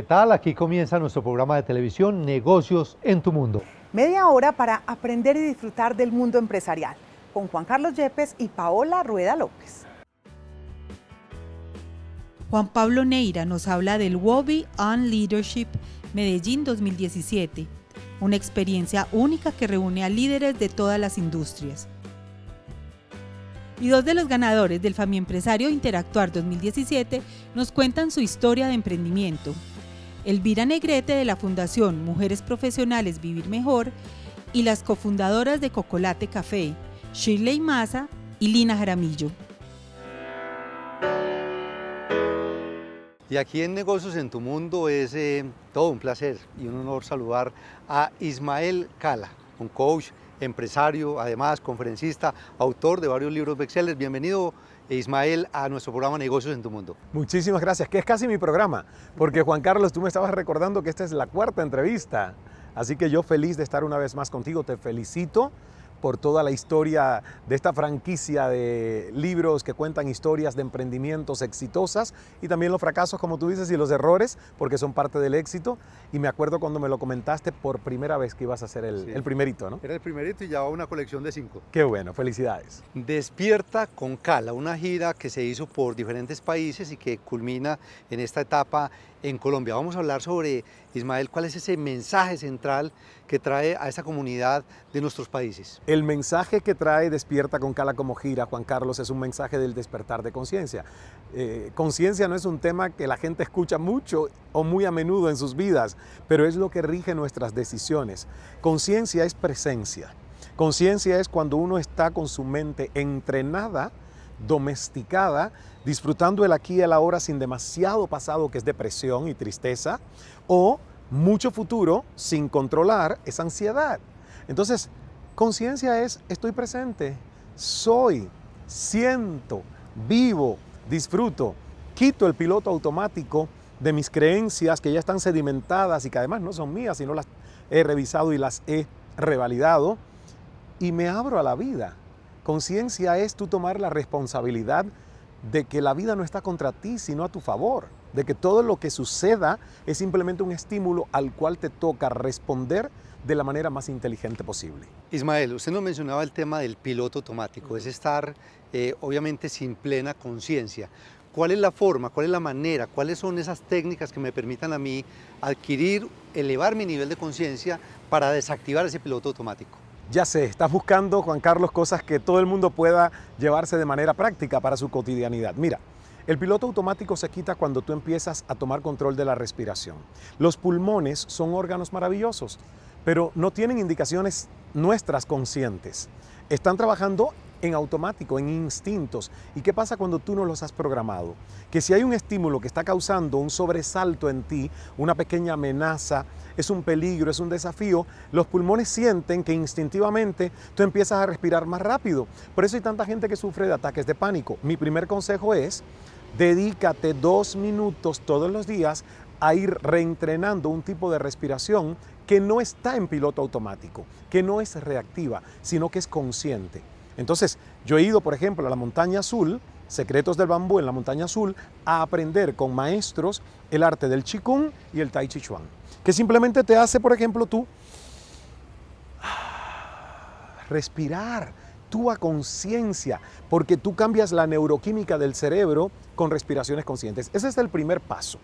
¿Qué tal? Aquí comienza nuestro programa de televisión Negocios en tu Mundo. Media hora para aprender y disfrutar del mundo empresarial con Juan Carlos Yepes y Paola Rueda López. Juan Pablo Neira nos habla del Wobby on Leadership Medellín 2017, una experiencia única que reúne a líderes de todas las industrias. Y dos de los ganadores del Fami Empresario Interactuar 2017 nos cuentan su historia de emprendimiento, Elvira Negrete de la Fundación Mujeres Profesionales Vivir Mejor y las cofundadoras de Cocolate Café, Shirley Maza y Lina Jaramillo. Y aquí en Negocios en tu Mundo es eh, todo un placer y un honor saludar a Ismael Cala, un coach, empresario, además conferencista, autor de varios libros bestsellers. Bienvenido, Ismael, a nuestro programa Negocios en tu Mundo. Muchísimas gracias, que es casi mi programa, porque Juan Carlos, tú me estabas recordando que esta es la cuarta entrevista, así que yo feliz de estar una vez más contigo, te felicito por toda la historia de esta franquicia de libros que cuentan historias de emprendimientos exitosas y también los fracasos, como tú dices, y los errores, porque son parte del éxito. Y me acuerdo cuando me lo comentaste por primera vez que ibas a hacer el, primerito, ¿no? Era el primerito y ya una colección de cinco. Qué bueno, felicidades. Despierta con Cala, una gira que se hizo por diferentes países y que culmina en esta etapa en Colombia. Vamos a hablar sobre, Ismael, cuál es ese mensaje central que trae a esa comunidad de nuestros países. El mensaje que trae Despierta con Cala como gira, Juan Carlos, es un mensaje del despertar de conciencia. Eh, conciencia no es un tema que la gente escucha mucho o muy a menudo en sus vidas, pero es lo que rige nuestras decisiones. Conciencia es presencia. Conciencia es cuando uno está con su mente entrenada domesticada, disfrutando el aquí y el ahora sin demasiado pasado que es depresión y tristeza, o mucho futuro sin controlar esa ansiedad. Entonces, conciencia es estoy presente, soy, siento, vivo, disfruto, quito el piloto automático de mis creencias que ya están sedimentadas y que además no son mías, sino las he revisado y las he revalidado, y me abro a la vida Conciencia es tú tomar la responsabilidad de que la vida no está contra ti, sino a tu favor, de que todo lo que suceda es simplemente un estímulo al cual te toca responder de la manera más inteligente posible. Ismael, usted nos mencionaba el tema del piloto automático, es estar eh, obviamente sin plena conciencia. ¿Cuál es la forma, cuál es la manera, cuáles son esas técnicas que me permitan a mí adquirir, elevar mi nivel de conciencia para desactivar ese piloto automático? Ya sé, estás buscando, Juan Carlos, cosas que todo el mundo pueda llevarse de manera práctica para su cotidianidad. Mira, el piloto automático se quita cuando tú empiezas a tomar control de la respiración. Los pulmones son órganos maravillosos, pero no tienen indicaciones nuestras conscientes están trabajando en automático, en instintos. ¿Y qué pasa cuando tú no los has programado? Que si hay un estímulo que está causando un sobresalto en ti, una pequeña amenaza, es un peligro, es un desafío, los pulmones sienten que instintivamente tú empiezas a respirar más rápido. Por eso hay tanta gente que sufre de ataques de pánico. Mi primer consejo es, dedícate dos minutos todos los días a ir reentrenando un tipo de respiración que no está en piloto automático, que no es reactiva, sino que es consciente. Entonces, yo he ido, por ejemplo, a la montaña azul, Secretos del Bambú en la montaña azul, a aprender con maestros el arte del Qigong y el Tai Chi Chuan, que simplemente te hace, por ejemplo, tú respirar, tú a conciencia, porque tú cambias la neuroquímica del cerebro con respiraciones conscientes. Ese es el primer paso.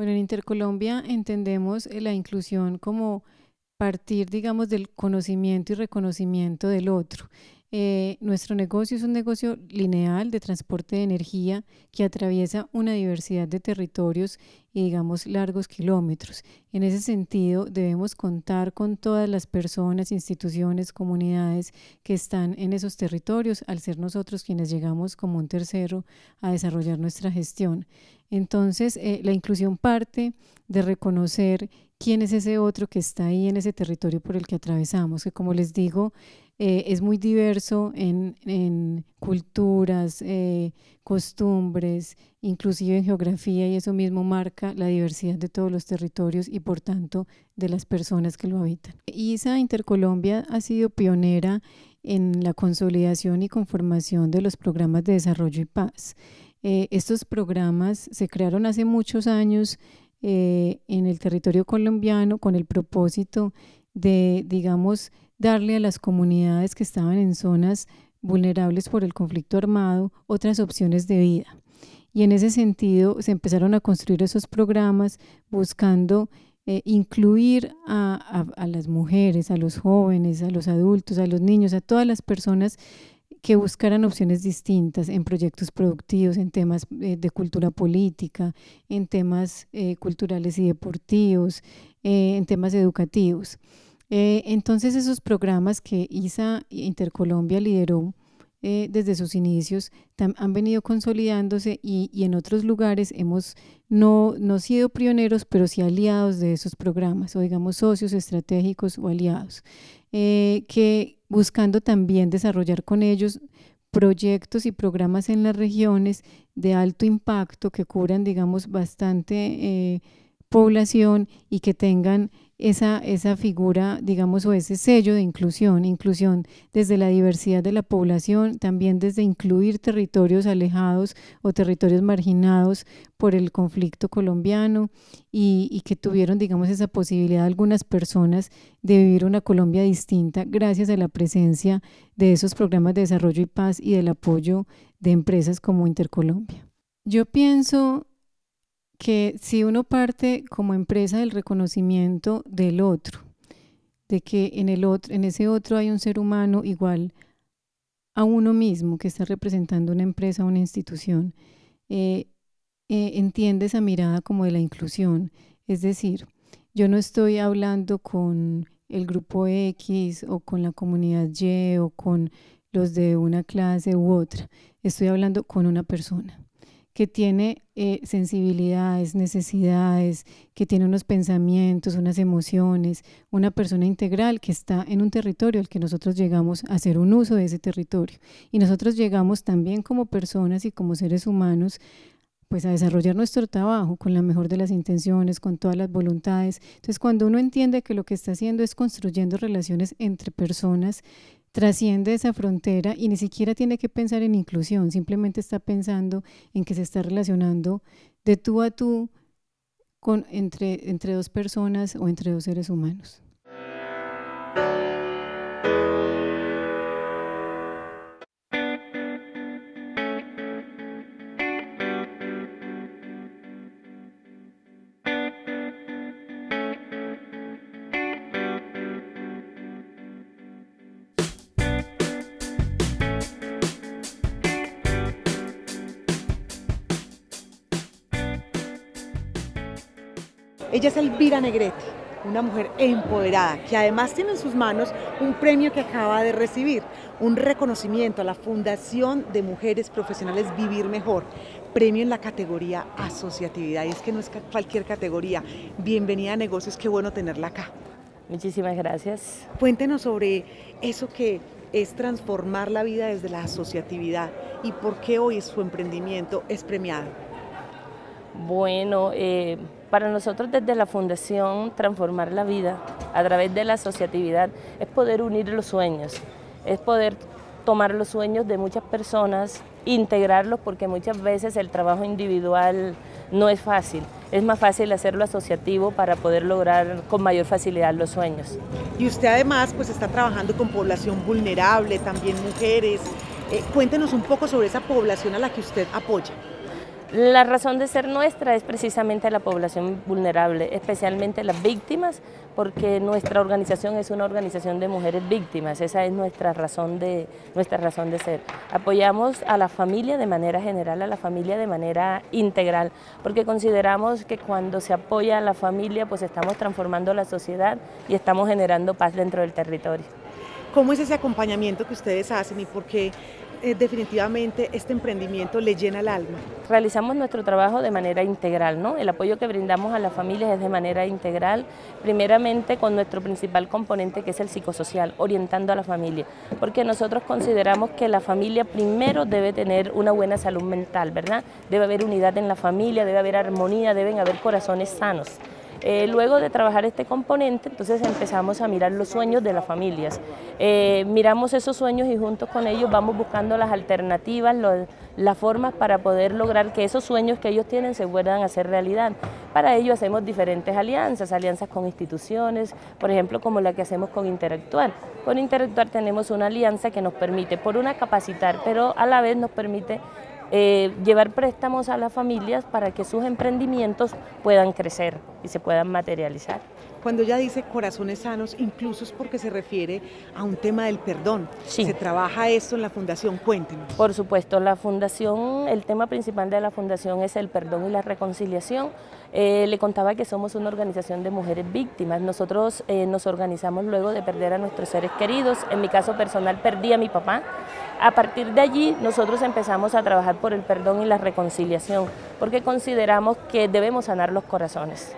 Bueno, en Intercolombia entendemos eh, la inclusión como partir, digamos, del conocimiento y reconocimiento del otro. Eh, nuestro negocio es un negocio lineal de transporte de energía que atraviesa una diversidad de territorios y digamos largos kilómetros. En ese sentido, debemos contar con todas las personas, instituciones, comunidades que están en esos territorios al ser nosotros quienes llegamos como un tercero a desarrollar nuestra gestión. Entonces, eh, la inclusión parte de reconocer quién es ese otro que está ahí en ese territorio por el que atravesamos, que como les digo, eh, es muy diverso en, culturas, eh, costumbres, inclusive en geografía, y eso mismo marca la diversidad de todos los territorios y por tanto de las personas que lo habitan. ISA Intercolombia ha sido pionera en la consolidación y conformación de los programas de desarrollo y paz. Eh, estos programas se crearon hace muchos años eh, en el territorio colombiano con el propósito de, digamos, darle a las comunidades que estaban en zonas vulnerables por el conflicto armado otras opciones de vida. Y en ese sentido se empezaron a construir esos programas buscando eh, incluir a, a, las mujeres, a los jóvenes, a los adultos, a los niños, a todas las personas que buscaran opciones distintas en proyectos productivos, en temas eh, de cultura política, en temas eh, culturales y deportivos, eh, en temas educativos. entonces esos programas que ISA Intercolombia lideró eh, desde sus inicios han venido consolidándose y, en otros lugares hemos no, no sido pioneros, pero sí aliados de esos programas, o digamos socios estratégicos o aliados, eh, que buscando también desarrollar con ellos proyectos y programas en las regiones de alto impacto que cubran, digamos, bastante... Eh, población y que tengan esa, esa figura, digamos, o ese sello de inclusión, inclusión desde la diversidad de la población, también desde incluir territorios alejados o territorios marginados por el conflicto colombiano y, que tuvieron, digamos, esa posibilidad algunas personas de vivir una Colombia distinta gracias a la presencia de esos programas de desarrollo y paz y del apoyo de empresas como Intercolombia. Yo pienso que si uno parte como empresa del reconocimiento del otro, de que en, el otro, en ese otro hay un ser humano igual a uno mismo que está representando una empresa, una institución, eh, eh, entiende esa mirada como de la inclusión. Es decir, yo no estoy hablando con el grupo X o con la comunidad Y o con los de una clase u otra. Estoy hablando con una persona que tiene eh, sensibilidades, necesidades, que tiene unos pensamientos, unas emociones, una persona integral que está en un territorio al que nosotros llegamos a hacer un uso de ese territorio. Y nosotros llegamos también como personas y como seres humanos pues a desarrollar nuestro trabajo con la mejor de las intenciones, con todas las voluntades. Entonces, cuando uno entiende que lo que está haciendo es construyendo relaciones entre personas trasciende esa frontera y ni siquiera tiene que pensar en inclusión, simplemente está pensando en que se está relacionando de tú a tú con, entre dos personas o entre dos seres humanos. Ella es Elvira Negrete, una mujer empoderada que además tiene en sus manos un premio que acaba de recibir, un reconocimiento a la Fundación de Mujeres Profesionales Vivir Mejor, premio en la categoría asociatividad. Y es que no es cualquier categoría. Bienvenida a negocios, qué bueno tenerla acá. Muchísimas gracias. Cuéntenos sobre eso que es transformar la vida desde la asociatividad y por qué hoy su emprendimiento es premiado. Bueno, eh, para nosotros desde la Fundación Transformar la Vida a través de la asociatividad es poder unir los sueños, es poder tomar los sueños de muchas personas, integrarlos porque muchas veces el trabajo individual no es fácil. Es más fácil hacerlo asociativo para poder lograr con mayor facilidad los sueños. Y usted además pues está trabajando con población vulnerable, también mujeres. Eh, cuéntenos un poco sobre esa población a la que usted apoya. La razón de ser nuestra es precisamente la población vulnerable, especialmente las víctimas, porque nuestra organización es una organización de mujeres víctimas, esa es nuestra razón de, nuestra razón de ser. Apoyamos a la familia de manera general, a la familia de manera integral, porque consideramos que cuando se apoya a la familia, pues estamos transformando la sociedad y estamos generando paz dentro del territorio. ¿Cómo es ese acompañamiento que ustedes hacen y por qué eh, definitivamente este emprendimiento le llena el alma. Realizamos nuestro trabajo de manera integral, ¿no? El apoyo que brindamos a las familias es de manera integral, primeramente con nuestro principal componente que es el psicosocial, orientando a la familia, porque nosotros consideramos que la familia primero debe tener una buena salud mental, ¿verdad? Debe haber unidad en la familia, debe haber armonía, deben haber corazones sanos. Eh, luego de trabajar este componente, entonces empezamos a mirar los sueños de las familias. Eh, miramos esos sueños y juntos con ellos vamos buscando las alternativas, las formas para poder lograr que esos sueños que ellos tienen se a hacer realidad. Para ello hacemos diferentes alianzas, alianzas con instituciones, por ejemplo, como la que hacemos con Interactuar. Con Interactuar tenemos una alianza que nos permite, por una, capacitar, pero a la vez nos permite eh, llevar préstamos a las familias para que sus emprendimientos puedan crecer y se puedan materializar. Cuando ella dice corazones sanos, incluso es porque se refiere a un tema del perdón. ¿Se trabaja esto en la fundación? Cuéntenos. Por supuesto, la fundación, el tema principal de la fundación es el perdón y la reconciliación. Eh, le contaba que somos una organización de mujeres víctimas. Nosotros eh, nos organizamos luego de perder a nuestros seres queridos. En mi caso personal perdí a mi papá. A partir de allí nosotros empezamos a trabajar por el perdón y la reconciliación, porque consideramos que debemos sanar los corazones.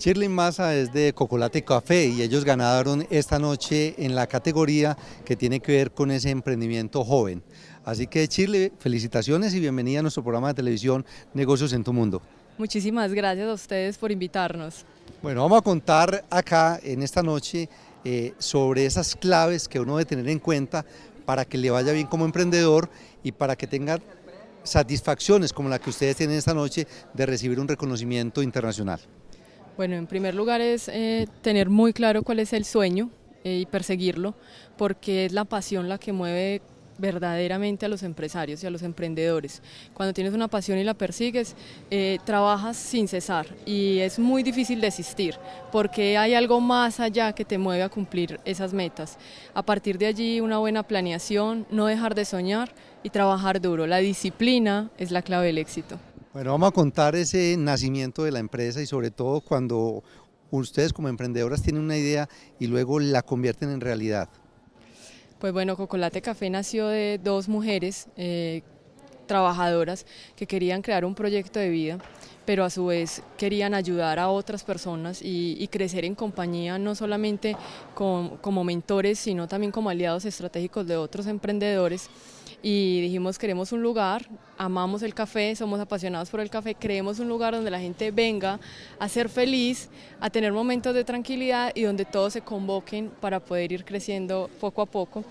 Shirley Massa es de Cocolate Café y ellos ganaron esta noche en la categoría que tiene que ver con ese emprendimiento joven. Así que Shirley, felicitaciones y bienvenida a nuestro programa de televisión Negocios en tu Mundo. Muchísimas gracias a ustedes por invitarnos. Bueno, vamos a contar acá en esta noche eh, sobre esas claves que uno debe tener en cuenta para que le vaya bien como emprendedor y para que tenga satisfacciones como la que ustedes tienen esta noche de recibir un reconocimiento internacional. Bueno, en primer lugar es eh, tener muy claro cuál es el sueño eh, y perseguirlo, porque es la pasión la que mueve verdaderamente a los empresarios y a los emprendedores. Cuando tienes una pasión y la persigues, eh, trabajas sin cesar y es muy difícil desistir porque hay algo más allá que te mueve a cumplir esas metas. A partir de allí, una buena planeación, no dejar de soñar y trabajar duro. La disciplina es la clave del éxito. Bueno, vamos a contar ese nacimiento de la empresa y sobre todo cuando ustedes como emprendedoras tienen una idea y luego la convierten en realidad. Pues bueno, Cocolate Café nació de dos mujeres eh, trabajadoras que querían crear un proyecto de vida, pero a su vez querían ayudar a otras personas y, crecer en compañía, no solamente como mentores, sino también como aliados estratégicos de otros emprendedores y dijimos queremos un lugar, amamos el café, somos apasionados por el café, creemos un lugar donde la gente venga a ser feliz, a tener momentos de tranquilidad y donde todos se convoquen para poder ir creciendo poco a poco.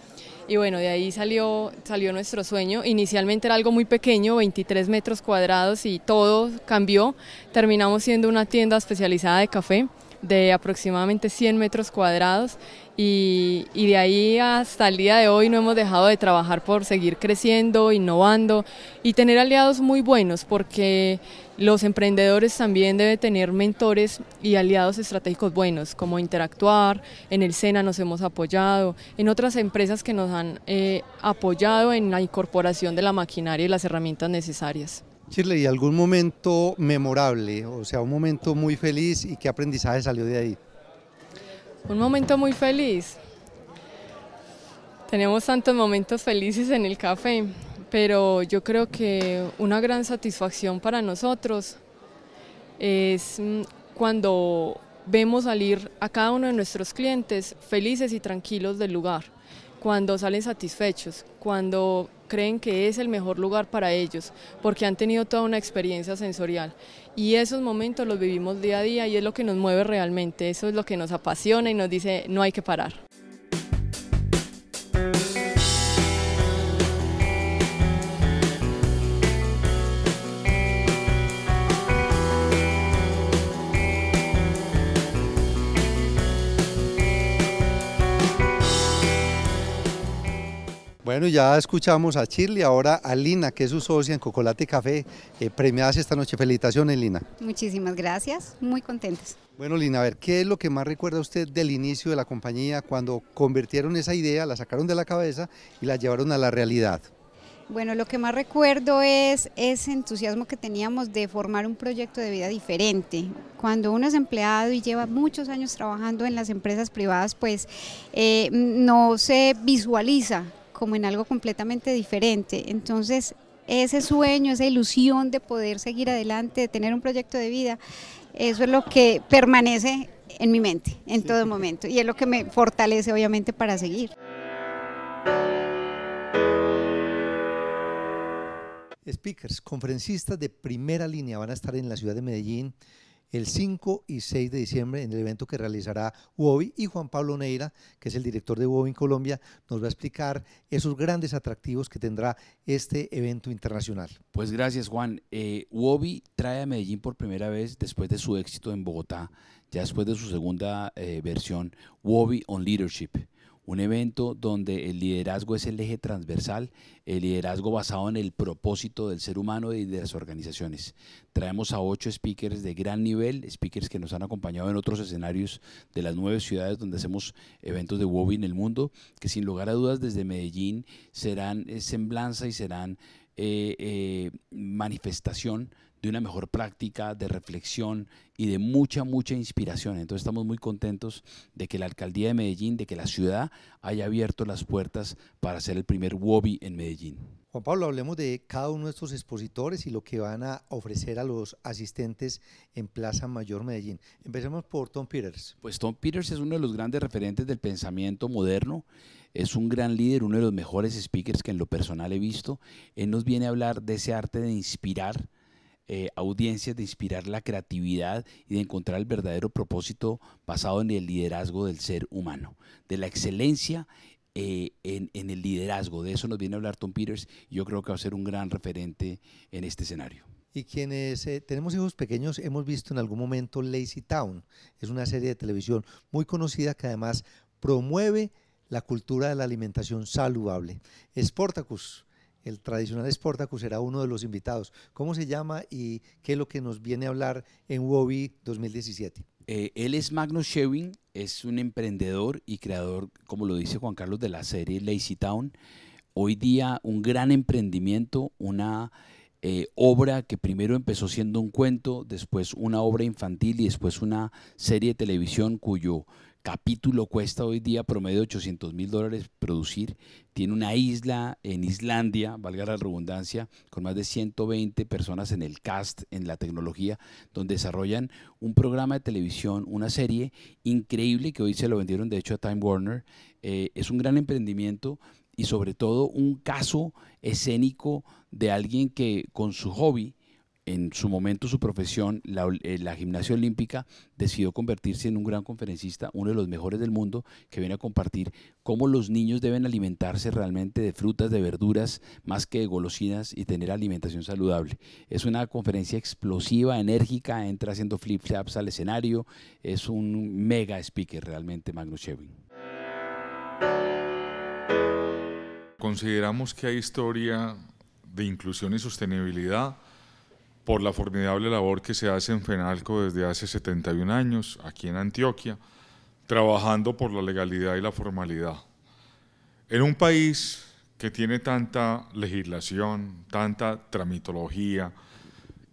Y bueno, de ahí salió, salió nuestro sueño. Inicialmente era algo muy pequeño, 23 metros cuadrados y todo cambió. Terminamos siendo una tienda especializada de café de aproximadamente 100 metros cuadrados y, de ahí hasta el día de hoy no hemos dejado de trabajar por seguir creciendo, innovando y tener aliados muy buenos porque los emprendedores también deben tener mentores y aliados estratégicos buenos como Interactuar, en el SENA nos hemos apoyado, en otras empresas que nos han eh, apoyado en la incorporación de la maquinaria y las herramientas necesarias. Chile, ¿y algún momento memorable? O sea, un momento muy feliz y qué aprendizaje salió de ahí. Un momento muy feliz. Tenemos tantos momentos felices en el café, pero yo creo que una gran satisfacción para nosotros es mm, cuando vemos salir a cada uno de nuestros clientes felices y tranquilos del lugar, cuando salen satisfechos, cuando creen que es el mejor lugar para ellos, porque han tenido toda una experiencia sensorial. Y esos momentos los vivimos día a día y es lo que nos mueve realmente, eso es lo que nos apasiona y nos dice no hay que parar. Bueno, ya escuchamos a Shirley, ahora a Lina, que es su socia en Cocolate Café, eh, premiadas esta noche. Felicitaciones, Lina. Muchísimas gracias, muy contentas. Bueno, Lina, a ver, ¿qué es lo que más recuerda usted del inicio de la compañía cuando convirtieron esa idea, la sacaron de la cabeza y la llevaron a la realidad? Bueno, lo que más recuerdo es ese entusiasmo que teníamos de formar un proyecto de vida diferente. Cuando uno es empleado y lleva muchos años trabajando en las empresas privadas, pues eh, no se visualiza como en algo completamente diferente. Entonces, ese sueño, esa ilusión de poder seguir adelante, de tener un proyecto de vida, eso es lo que permanece en mi mente en todo momento y es lo que me fortalece obviamente para seguir. Speakers, conferencistas de primera línea van a estar en la ciudad de Medellín el 5 y 6 de diciembre en el evento que realizará Wobi y Juan Pablo Neira, que es el director de Wobi en Colombia, nos va a explicar esos grandes atractivos que tendrá este evento internacional. Pues gracias Juan. Eh, trae a Medellín por primera vez después de su éxito en Bogotá, ya después de su segunda eh, versión, Wobi on Leadership un evento donde el liderazgo es el eje transversal, el liderazgo basado en el propósito del ser humano y de las organizaciones. Traemos a ocho speakers de gran nivel, speakers que nos han acompañado en otros escenarios de las nueve ciudades donde hacemos eventos de Wobby en el mundo, que sin lugar a dudas desde Medellín serán eh, semblanza y serán eh, eh, manifestación de una mejor práctica, de reflexión y de mucha, mucha inspiración. Entonces estamos muy contentos de que la alcaldía de Medellín, de que la ciudad haya abierto las puertas para hacer el primer WOBI en Medellín. Juan Pablo, hablemos de cada uno de estos expositores y lo que van a ofrecer a los asistentes en Plaza Mayor Medellín. Empecemos por Tom Peters. Pues Tom Peters es uno de los grandes referentes del pensamiento moderno, es un gran líder, uno de los mejores speakers que en lo personal he visto. Él nos viene a hablar de ese arte de inspirar, eh, audiencias de inspirar la creatividad y de encontrar el verdadero propósito basado en el liderazgo del ser humano, de la excelencia eh, en, el liderazgo. De eso nos viene a hablar Tom Peters. yo creo que va a ser un gran referente en este escenario. Y quienes eh, tenemos hijos pequeños hemos visto en algún momento Lazy Town. Es una serie de televisión muy conocida que además promueve la cultura de la alimentación saludable. Sportacus, el tradicional Sportacus será uno de los invitados. ¿Cómo se llama y qué es lo que nos viene a hablar en WOBI 2017? Eh, él es Magnus Shewin, es un emprendedor y creador, como lo dice Juan Carlos, de la serie Lazy Town. Hoy día un gran emprendimiento, una eh, obra que primero empezó siendo un cuento, después una obra infantil y después una serie de televisión cuyo capítulo cuesta hoy día promedio 800 mil dólares producir. Tiene una isla en Islandia, valga la redundancia, con más de 120 personas en el cast, en la tecnología, donde desarrollan un programa de televisión, una serie increíble que hoy se lo vendieron de hecho a Time Warner. Eh, es un gran emprendimiento y sobre todo un caso escénico de alguien que con su hobby en su momento su profesión, eh, la, gimnasia olímpica, decidió convertirse en un gran conferencista, uno de los mejores del mundo, que viene a compartir cómo los niños deben alimentarse realmente de frutas, de verduras, más que de golosinas y tener alimentación saludable. Es una conferencia explosiva, enérgica, entra haciendo flip-flaps al escenario, es un mega speaker realmente Magnus Shevin. Consideramos que hay historia de inclusión y sostenibilidad por la formidable labor que se hace en FENALCO desde hace 71 años, aquí en Antioquia, trabajando por la legalidad y la formalidad. En un país que tiene tanta legislación, tanta tramitología,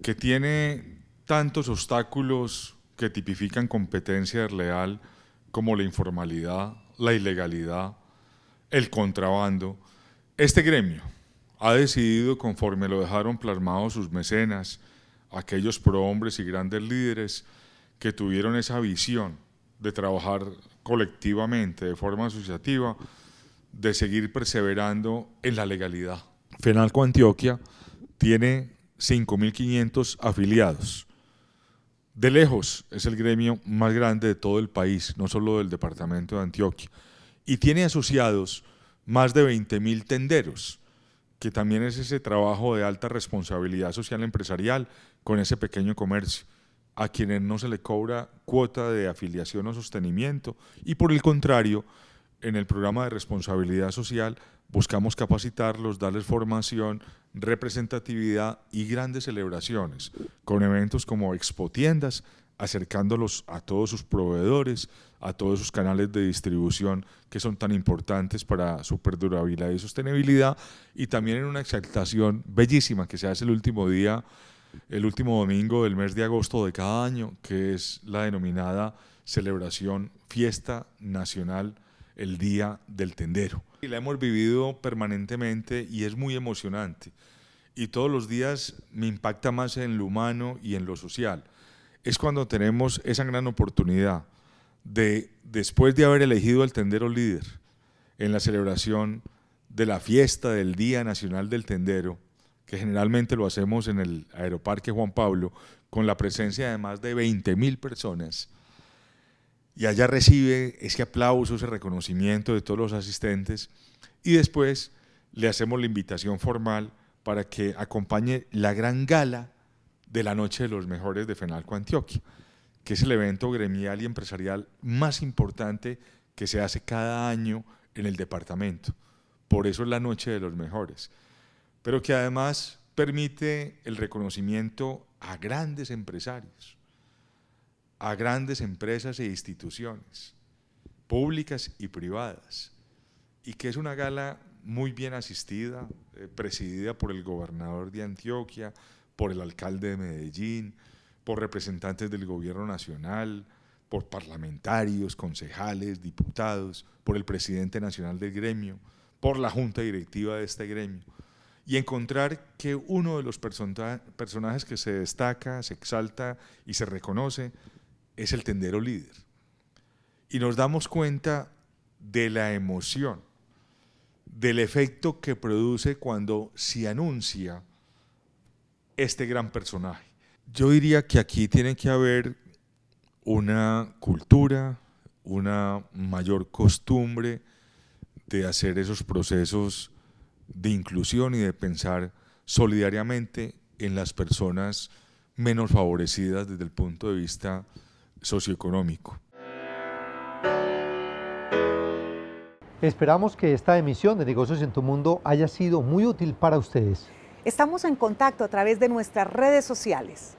que tiene tantos obstáculos que tipifican competencia leal, como la informalidad, la ilegalidad, el contrabando, este gremio, ha decidido, conforme lo dejaron plasmado sus mecenas, aquellos prohombres y grandes líderes que tuvieron esa visión de trabajar colectivamente, de forma asociativa, de seguir perseverando en la legalidad. Fenalco Antioquia tiene 5.500 afiliados. De lejos es el gremio más grande de todo el país, no solo del departamento de Antioquia. Y tiene asociados más de 20.000 tenderos que también es ese trabajo de alta responsabilidad social empresarial con ese pequeño comercio, a quienes no se le cobra cuota de afiliación o sostenimiento. Y por el contrario, en el programa de responsabilidad social buscamos capacitarlos, darles formación, representatividad y grandes celebraciones, con eventos como expotiendas, acercándolos a todos sus proveedores, a todos sus canales de distribución que son tan importantes para su perdurabilidad y sostenibilidad, y también en una exaltación bellísima que se hace el último día, el último domingo del mes de agosto de cada año, que es la denominada celebración Fiesta Nacional, el Día del Tendero. Y la hemos vivido permanentemente y es muy emocionante. Y todos los días me impacta más en lo humano y en lo social es cuando tenemos esa gran oportunidad de, después de haber elegido al tendero líder en la celebración de la fiesta del Día Nacional del Tendero, que generalmente lo hacemos en el Aeroparque Juan Pablo, con la presencia de más de 20 mil personas, y allá recibe ese aplauso, ese reconocimiento de todos los asistentes, y después le hacemos la invitación formal para que acompañe la gran gala de la Noche de los Mejores de FENALCO Antioquia, que es el evento gremial y empresarial más importante que se hace cada año en el departamento. Por eso es la Noche de los Mejores. Pero que además permite el reconocimiento a grandes empresarios, a grandes empresas e instituciones, públicas y privadas, y que es una gala muy bien asistida, eh, presidida por el gobernador de Antioquia, por el alcalde de Medellín, por representantes del gobierno nacional, por parlamentarios, concejales, diputados, por el presidente nacional del gremio, por la junta directiva de este gremio, y encontrar que uno de los personajes que se destaca, se exalta y se reconoce es el tendero líder. Y nos damos cuenta de la emoción, del efecto que produce cuando se anuncia este gran personaje. Yo diría que aquí tiene que haber una cultura, una mayor costumbre de hacer esos procesos de inclusión y de pensar solidariamente en las personas menos favorecidas desde el punto de vista socioeconómico. Esperamos que esta emisión de Negocios en tu Mundo haya sido muy útil para ustedes. Estamos en contacto a través de nuestras redes sociales.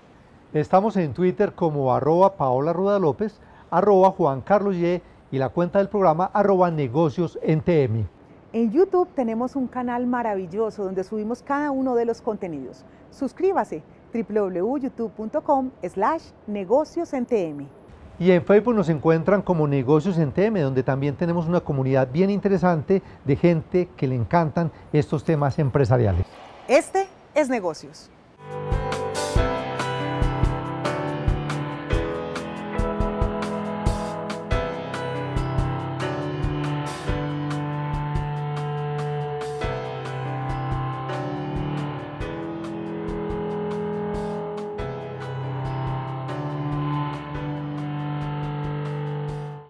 Estamos en Twitter como arroba Paola Ruda López, arroba Juan Carlos y la cuenta del programa arroba negocios en TM. En YouTube tenemos un canal maravilloso donde subimos cada uno de los contenidos. Suscríbase www.youtube.com slash negocios en TM. Y en Facebook nos encuentran como Negocios en TM, donde también tenemos una comunidad bien interesante de gente que le encantan estos temas empresariales. Este es negocios.